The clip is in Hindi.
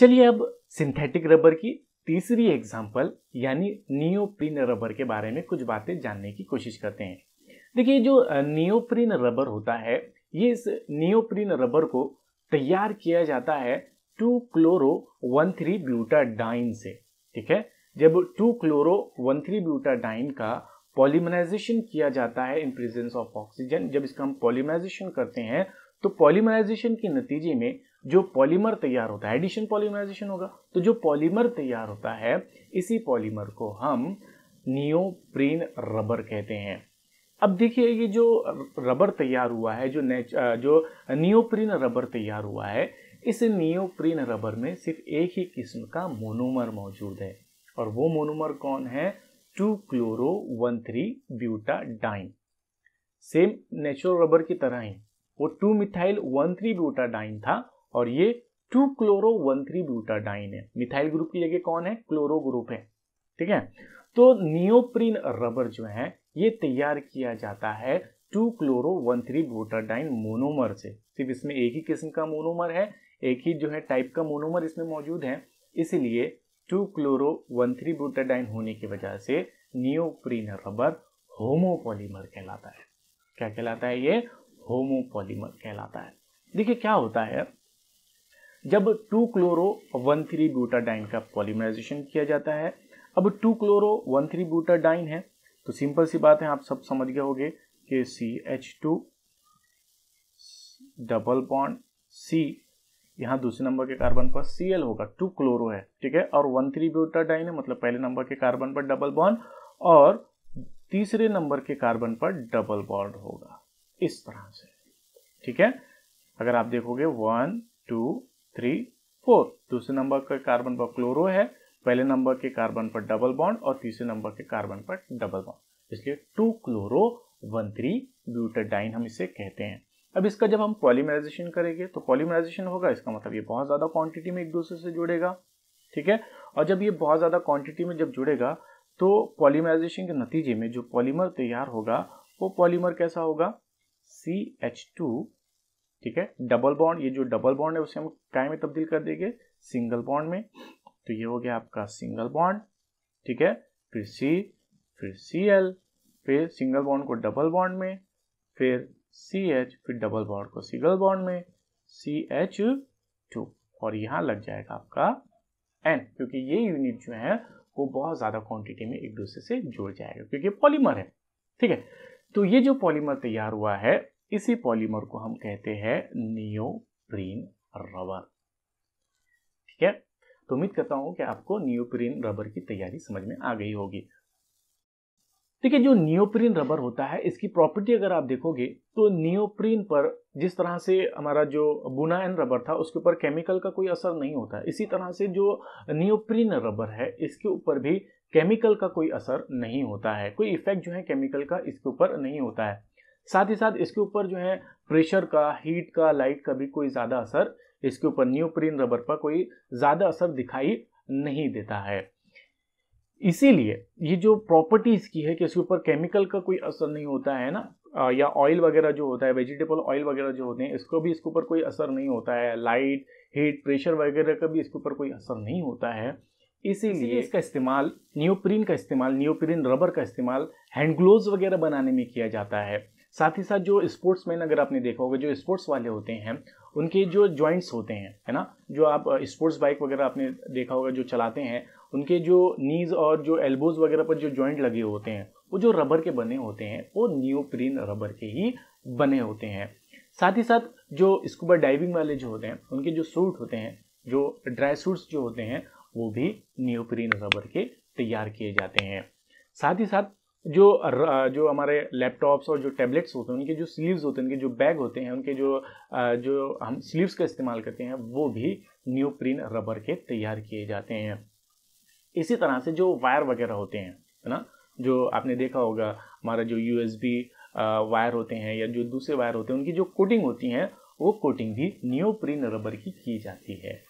चलिए अब सिंथेटिक रबर की तीसरी एग्जाम्पल यानी नियोप्रीन रबर के बारे में कुछ बातें जानने की कोशिश करते हैं देखिए जो नियोप्रीन रबर होता है ये इस नियोप्रीन रबर को तैयार किया जाता है two chloro one three butadiene से ठीक है जब two chloro one three butadiene का पॉलीमराइजेशन किया जाता है इन प्रेजेंस ऑफ ऑक्सीजन जब इसका हम पॉलीमराइजेशन करते हैं तो पॉलीमराइजेशन के नतीजे में जो पॉलीमर तैयार होता है एडिशन पॉलीमराइजेशन होगा तो जो पॉलीमर तैयार होता है इसी पॉलीमर को हम नियोप्रीन रबर कहते हैं अब देखिए ये जो रबर तैयार हुआ है जो नेच जो नियोप्रीन रबर तैयार हुआ है इस नियोप्रीन रबर में सिर्फ एक ही किस्म का मोनोमर मौजूद है और वो मोनोमर कौन है two chloro one three butadiene same natural rubber की तरह ही वो two methyl one three butadiene था और ये two chloro one three butadiene है मिथाइल ग्रुप की जगह कौन है क्लोरो ग्रुप है ठीक है तो नियोप्रीन रबर जो है ये तैयार किया जाता है two chloro one three butadiene monomer से सिर्फ इसमें एक ही किस्म का मोनोमर है एक ही जो है टाइप का मोनोमर इसमें मौजूद है इसीलिए two chloro one three butadiene होने की वजह से नियोप्रीन रबर होमोपोलीमर कहलाता है क्या कहलाता है ये होमोपोलीमर कहलाता है देखिए क्या होता है जब two chloro one three butadiene का पॉलीमराइजेशन किया जाता है अब two chloro one three butadiene है तो सिंपल सी बात है आप सब समझ गए होंगे कि C H two double bond C यहाँ दूसरे नंबर के कार्बन पर सी एल होगा टू क्लोरो है ठीक है और वन थ्री ब्यूटाडाइन है मतलब पहले नंबर के कार्बन पर डबल बॉन्ड और तीसरे नंबर के कार्बन पर डबल बॉन्ड होगा इस तरह से ठीक है अगर आप देखोगे वन टू थ्री फोर दूसरे नंबर के कार्बन पर क्लोरो है पहले नंबर के कार्बन पर डबल बॉन्ड और तीसरे नंबर के कार्बन पर डबल बॉन्ड इसलिए two chloro one three butadiene हम इसे कहते हैं अब इसका जब हम पॉलीमराइजेशन करेंगे तो पॉलीमराइजेशन होगा इसका मतलब ये बहुत ज़्यादा क्वांटिटी में एक दूसरे से जुड़ेगा ठीक है और जब ये बहुत ज़्यादा क्वांटिटी में जब जुड़ेगा तो पॉलीमराइजेशन के नतीजे में जो पॉलीमर तैयार होगा वो पॉलीमर कैसा होगा सी एच टू ठीक है डबल बॉन्ड ये जो डबल बॉन्ड है उसे हम काय में तब्दील कर देंगे सिंगल बॉन्ड में तो ये हो गया आपका सिंगल बॉन्ड ठीक है फिर सी फिर सी एल फिर सिंगल बॉन्ड को डबल बॉन्ड में फिर सी एच फिर डबल बॉन्ड को सिंगल बॉन्ड में सी एच टू और यहाँ लग जाएगा आपका एन क्योंकि ये यूनिट जो है वो बहुत ज़्यादा क्वांटिटी में एक दूसरे से जुड़ जाएगा क्योंकि पॉलीमर है ठीक है तो ये जो पॉलीमर तैयार हुआ है इसी पॉलीमर को हम कहते हैं नियोप्रीन रबर ठीक है तो उम्मीद करता हूं कि आपको नियोप्रीन रबर की तैयारी समझ में आ गई होगी है जो नियोप्रीन रबर होता है इसकी प्रॉपर्टी अगर आप देखोगे तो नियोप्रीन पर जिस तरह से हमारा जो बुनायन रबर था उसके ऊपर केमिकल का कोई असर नहीं होता इसी तरह से जो नियोप्रीन रबर है इसके ऊपर भी केमिकल का कोई असर नहीं होता है कोई इफेक्ट जो है केमिकल का इसके ऊपर नहीं होता है साथ ही साथ इसके ऊपर जो है प्रेशर का हीट का लाइट का भी कोई ज़्यादा असर इसके ऊपर न्यूप्रीन रबर पर कोई ज़्यादा असर दिखाई नहीं देता है इसीलिए ये जो प्रॉपर्टीज़ की है कि इसके ऊपर केमिकल का कोई असर नहीं होता है ना या ऑयल वगैरह जो होता है वेजिटेबल ऑयल वगैरह जो होते हैं इसको भी इसके ऊपर कोई असर नहीं होता है लाइट हीट प्रेशर वगैरह का भी इसके ऊपर कोई असर नहीं होता है अच्छा, इसीलिए इसका इस्तेमाल न्यूप्रीन का इस्तेमाल न्यूप्रीन रबर का इस्तेमाल हैंड ग्लोव्स वगैरह बनाने में किया जाता है साथ ही साथ जो स्पोर्ट्स मैन अगर आपने देखा होगा जो स्पोर्ट्स वाले होते हैं उनके जो जॉइंट्स होते हैं है ना जो आप स्पोर्ट्स बाइक वगैरह आपने देखा होगा जो चलाते हैं उनके जो नीज और जो एल्बोज वगैरह पर जो जॉइंट लगे होते हैं वो जो रबर के बने होते हैं वो न्यूप्रीन रबर के ही बने होते हैं साथ ही साथ जो स्कूबा डाइविंग वाले जो होते हैं उनके जो सूट होते हैं जो ड्राई सूट्स जो होते हैं वो भी न्यूप्रीन रबर के तैयार किए जाते हैं साथ ही साथ जो जो हमारे लैपटॉप्स और जो टैबलेट्स होते हैं उनके जो स्लीव्स होते हैं उनके जो बैग होते हैं उनके जो जो हम स्लीव्स का इस्तेमाल करते हैं वो भी न्यूप्रीन रबर के तैयार किए जाते हैं इसी तरह से जो वायर वगैरह होते हैं है ना जो आपने देखा होगा हमारा जो यू वायर होते हैं या जो दूसरे वायर होते हैं उनकी जो कोटिंग होती है वो कोटिंग भी न्यूप्रीन रबर की की जाती है